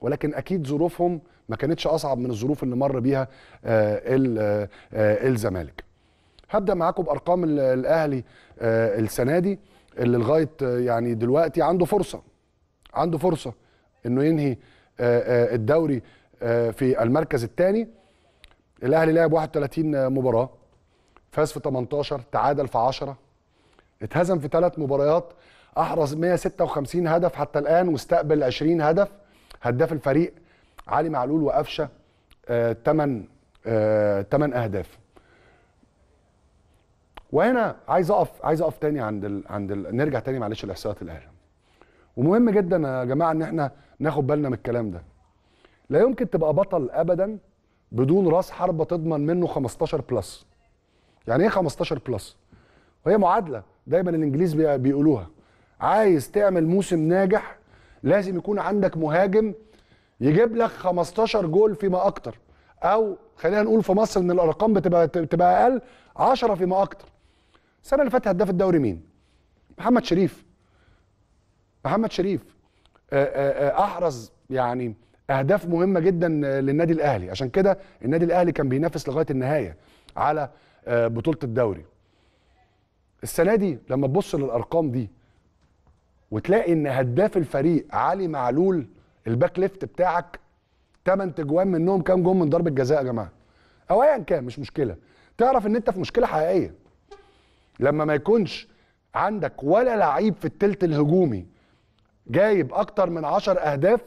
ولكن اكيد ظروفهم ما كانتش اصعب من الظروف اللي مر بيها آه، آه، الزمالك هبدا معاكم بارقام الاهلي آه، السنه دي اللي لغايه يعني دلوقتي عنده فرصه عنده فرصه انه ينهي الدوري في المركز الثاني الاهلي لعب 31 مباراه فاز في 18 تعادل في 10 اتهزم في ثلاث مباريات احرز 156 هدف حتى الان واستقبل 20 هدف هداف الفريق علي معلول وقفشه ثمان آه، 8 آه، اهداف وهنا عايز اقف عايز اقف تاني عند الـ عند الـ نرجع تاني معلش لاحصائيات الاهلي ومهم جدا يا جماعه ان احنا ناخد بالنا من الكلام ده لا يمكن تبقى بطل ابدا بدون راس حربه تضمن منه 15 بلس يعني ايه 15 بلس وهي معادله دايما الانجليز بيقولوها عايز تعمل موسم ناجح لازم يكون عندك مهاجم يجيب لك 15 جول فيما اكتر او خلينا نقول في مصر ان الارقام بتبقى بتبقى اقل 10 فيما اكتر السنه اللي فاتت هداف الدوري مين محمد شريف محمد شريف احرز يعني اهداف مهمه جدا للنادي الاهلي عشان كده النادي الاهلي كان بينافس لغايه النهايه على بطوله الدوري السنه دي لما تبص للارقام دي وتلاقي ان هداف الفريق علي معلول الباك ليفت بتاعك 8 تجوان منهم كام جون من ضربه جزاء يا جماعه او ايا كان مش مشكله تعرف ان انت في مشكله حقيقيه لما ما يكونش عندك ولا لعيب في التلت الهجومي جايب اكتر من 10 اهداف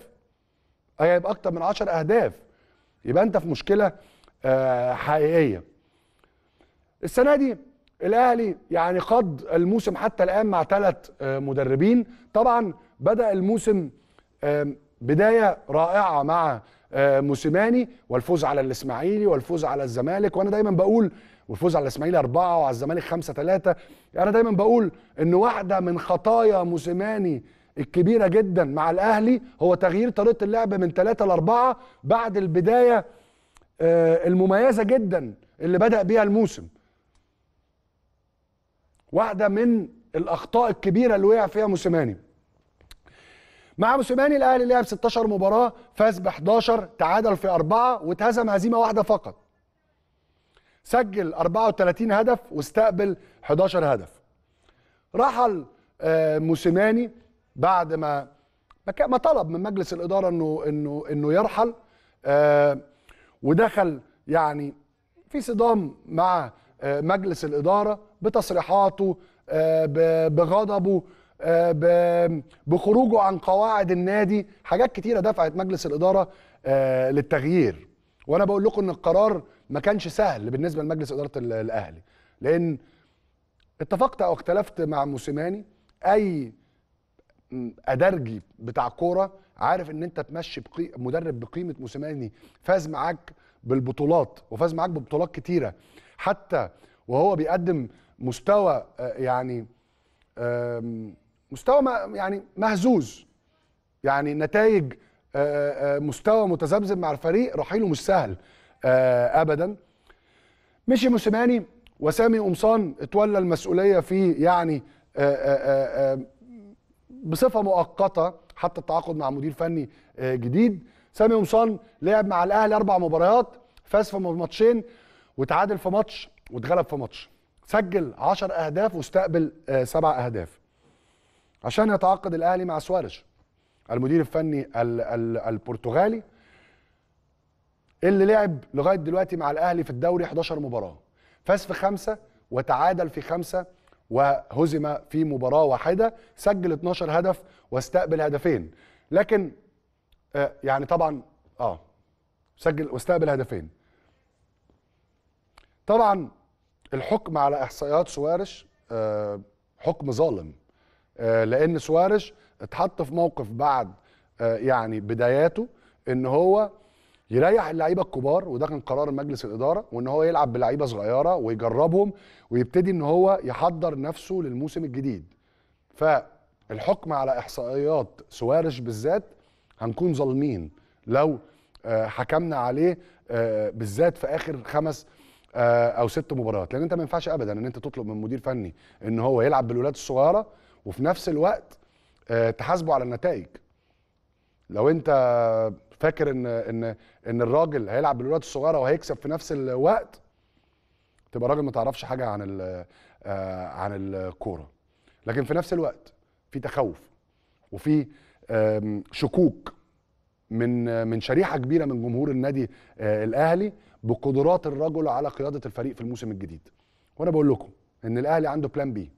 آه، جايب اكتر من 10 اهداف يبقى انت في مشكله آه، حقيقيه السنه دي الاهلي يعني قد الموسم حتى الان مع ثلاث آه، مدربين طبعا بدا الموسم آه، بدايه رائعه مع آه، موسيماني والفوز على الاسماعيلي والفوز على الزمالك وانا دايما بقول والفوز على الاسماعيلي أربعة وعلى الزمالك خمسة ثلاثة أنا دايما بقول إن واحدة من خطايا موسيماني الكبيرة جدا مع الأهلي هو تغيير طريقة اللعب من ثلاثة لأربعة بعد البداية المميزة جدا اللي بدأ بيها الموسم واحده من الاخطاء الكبيره اللي وقع فيها موسيماني مع موسيماني الاهلي لعب 16 مباراه فاز ب 11 تعادل في اربعه واتهزم هزيمه واحده فقط سجل 34 هدف واستقبل 11 هدف رحل آه، موسيماني بعد ما ما طلب من مجلس الاداره انه انه انه يرحل آه، ودخل يعني في صدام مع آه، مجلس الاداره بتصريحاته آه، بغضبه آه، بخروجه عن قواعد النادي حاجات كتيره دفعت مجلس الاداره آه، للتغيير وانا بقول لكم ان القرار ما كانش سهل بالنسبه لمجلس اداره الاهلي لان اتفقت او اختلفت مع موسيماني اي ادرجي بتاع كوره عارف ان انت تمشي بقي... مدرب بقيمه موسيماني فاز معاك بالبطولات وفاز معاك ببطولات كتيره حتى وهو بيقدم مستوى آه، يعني مستوى يعني مهزوز يعني نتائج آه، آه، مستوى متذبذب مع الفريق رحيله مش سهل ابدا مشي موسيماني وسامي قمصان اتولى المسؤوليه في يعني بصفه مؤقته حتى التعاقد مع مدير فني جديد سامي قمصان لعب مع الاهلي اربع مباريات فاز في ماتشين وتعادل في ماتش واتغلب في ماتش سجل 10 اهداف واستقبل آه، سبع اهداف عشان يتعاقد الاهلي مع سواريش المدير الفني البرتغالي اللي لعب لغايه دلوقتي مع الاهلي في الدوري 11 مباراه فاز في خمسه وتعادل في خمسه وهزم في مباراه واحده سجل 12 هدف واستقبل هدفين لكن آه، يعني طبعا اه سجل واستقبل هدفين طبعا الحكم على احصائيات سوارش آه، حكم ظالم آه، لان سوارش اتحط في موقف بعد آه، يعني بداياته ان هو يريح اللعيبه الكبار وده كان قرار مجلس الاداره وان هو يلعب بلعيبه صغيره ويجربهم ويبتدي ان هو يحضر نفسه للموسم الجديد فالحكم على احصائيات سوارش بالذات هنكون ظالمين لو حكمنا عليه بالذات في اخر خمس آه، او ست مباريات لان انت ما ينفعش ابدا ان انت تطلب من مدير فني ان هو يلعب بالولاد الصغيره وفي نفس الوقت آه، تحاسبه على النتائج لو انت فاكر ان ان ان الراجل هيلعب بالولاد الصغيره وهيكسب في نفس الوقت تبقى راجل ما تعرفش حاجه عن الـ آه، عن الكوره لكن في نفس الوقت في تخوف وفي شكوك من من شريحه كبيره من جمهور النادي الاهلي بقدرات الرجل على قياده الفريق في الموسم الجديد وانا بقول لكم ان الاهلي عنده بلان بي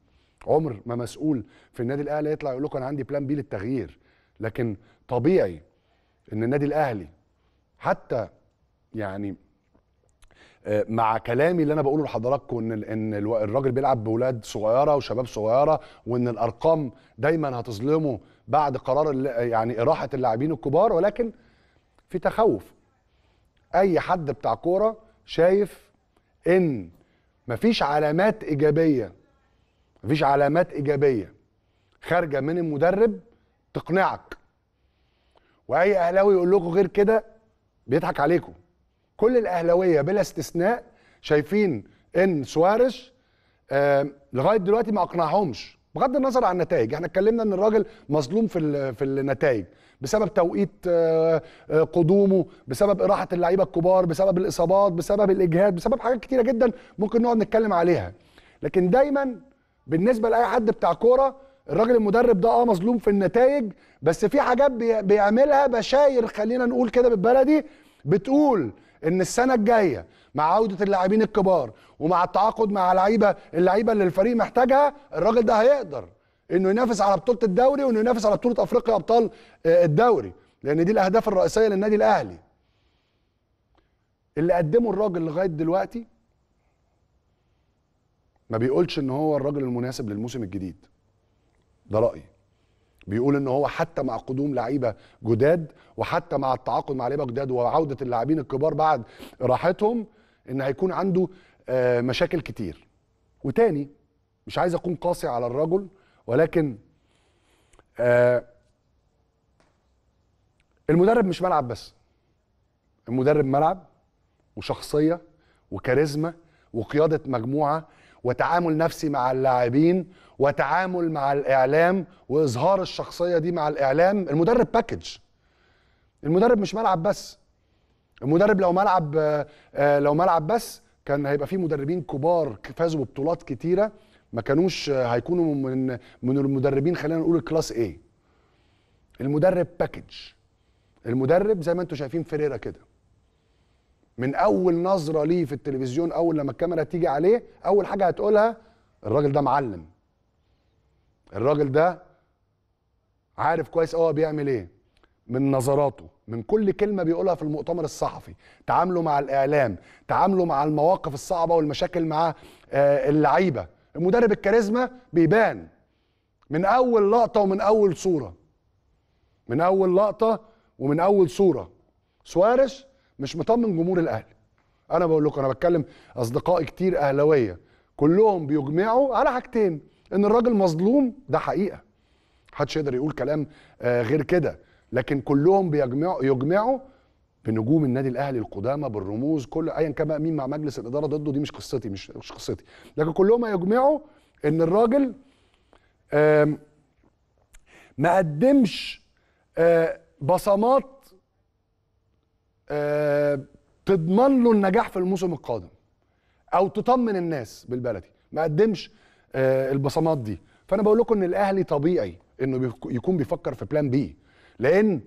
عمر ما مسؤول في النادي الاهلي يطلع يقول لكم انا عندي بلان بي للتغيير لكن طبيعي ان النادي الاهلي حتى يعني آه، مع كلامي اللي انا بقوله لحضراتكم ان ان الراجل بيلعب باولاد صغيره وشباب صغيره وان الارقام دايما هتظلمه بعد قرار يعني اراحه اللاعبين الكبار ولكن في تخوف اي حد بتاع كوره شايف ان مفيش علامات ايجابيه مفيش علامات ايجابيه خارجه من المدرب تقنعك واي اهلاوي يقول لكم غير كده بيضحك عليكم كل الاهلاويه بلا استثناء شايفين ان سوارش آه لغايه دلوقتي ما اقنعهمش بغض النظر عن النتائج احنا اتكلمنا ان الراجل مظلوم في في النتائج بسبب توقيت آه، آه، قدومه بسبب اراحه اللعيبه الكبار بسبب الاصابات بسبب الاجهاد بسبب حاجات كتيره جدا ممكن نقعد نتكلم عليها لكن دايما بالنسبه لاي حد بتاع كوره الراجل المدرب ده اه مظلوم في النتائج بس في حاجات بيعملها بشاير خلينا نقول كده بالبلدي بتقول ان السنه الجايه مع عوده اللاعبين الكبار ومع التعاقد مع لعيبه اللعيبه اللي الفريق محتاجها الراجل ده هيقدر انه ينافس على بطوله الدوري وانه ينافس على بطوله افريقيا ابطال آه، الدوري لان دي الاهداف الرئيسيه للنادي الاهلي اللي قدمه الراجل لغايه دلوقتي ما بيقولش ان هو الراجل المناسب للموسم الجديد ده رايي بيقول ان هو حتى مع قدوم لعيبه جداد وحتى مع التعاقد مع لعيبه جداد وعوده اللاعبين الكبار بعد راحتهم ان هيكون عنده آه، مشاكل كتير وتاني مش عايز اكون قاسي على الرجل ولكن آه، المدرب مش ملعب بس المدرب ملعب وشخصيه وكاريزما وقياده مجموعه وتعامل نفسي مع اللاعبين وتعامل مع الاعلام واظهار الشخصيه دي مع الاعلام المدرب باكج المدرب مش ملعب بس المدرب لو ملعب آه، لو ملعب بس كان هيبقى فيه مدربين كبار فازوا ببطولات كتيره ما كانوش هيكونوا من من المدربين خلينا نقول الكلاس ايه المدرب باكج المدرب زي ما انتم شايفين فيريرا كده من اول نظره ليه في التلفزيون اول لما الكاميرا تيجي عليه اول حاجه هتقولها الراجل ده معلم الراجل ده عارف كويس قوي بيعمل ايه من نظراته من كل كلمه بيقولها في المؤتمر الصحفي تعامله مع الاعلام تعامله مع المواقف الصعبه والمشاكل مع آه، اللعيبه المدرب الكاريزما بيبان من اول لقطه ومن اول صوره من اول لقطه ومن اول صوره سوارش مش مطمن جمهور الاهلي انا بقول لكم انا بتكلم اصدقائي كتير اهلاويه كلهم بيجمعوا على حاجتين ان الراجل مظلوم ده حقيقه محدش يقدر يقول كلام آه، غير كده لكن كلهم بيجمعوا يجمعوا بنجوم النادي الاهلي القدامى بالرموز كل ايا كان بقى مين مع مجلس الاداره ضده دي مش قصتي مش مش قصتي لكن كلهم يجمعوا ان الراجل ما قدمش آه، بصمات آه، تضمن له النجاح في الموسم القادم او تطمن الناس بالبلدي ما قدمش آه، البصمات دي فانا بقول لكم ان الاهلي طبيعي انه يكون بيفكر في بلان بي لان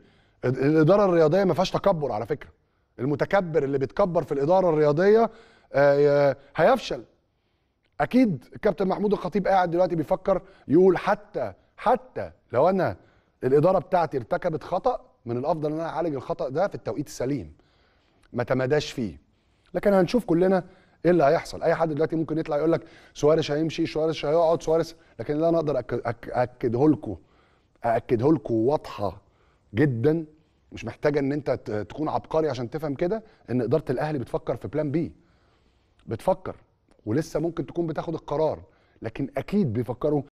الاداره الرياضيه ما فيهاش تكبر على فكره المتكبر اللي بيتكبر في الاداره الرياضيه آه، هيفشل اكيد الكابتن محمود الخطيب قاعد دلوقتي بيفكر يقول حتى حتى لو انا الاداره بتاعتي ارتكبت خطا من الافضل ان انا اعالج الخطا ده في التوقيت السليم ما تماداش فيه لكن هنشوف كلنا ايه اللي هيحصل اي حد دلوقتي ممكن يطلع يقول لك سوارش هيمشي سوارش هيقعد سوارش لكن اللي انا اقدر اكده لكم اكده لكم واضحه جدا مش محتاجه ان انت تكون عبقري عشان تفهم كده ان اداره الاهلي بتفكر في بلان بي بتفكر ولسه ممكن تكون بتاخد القرار لكن اكيد بيفكروا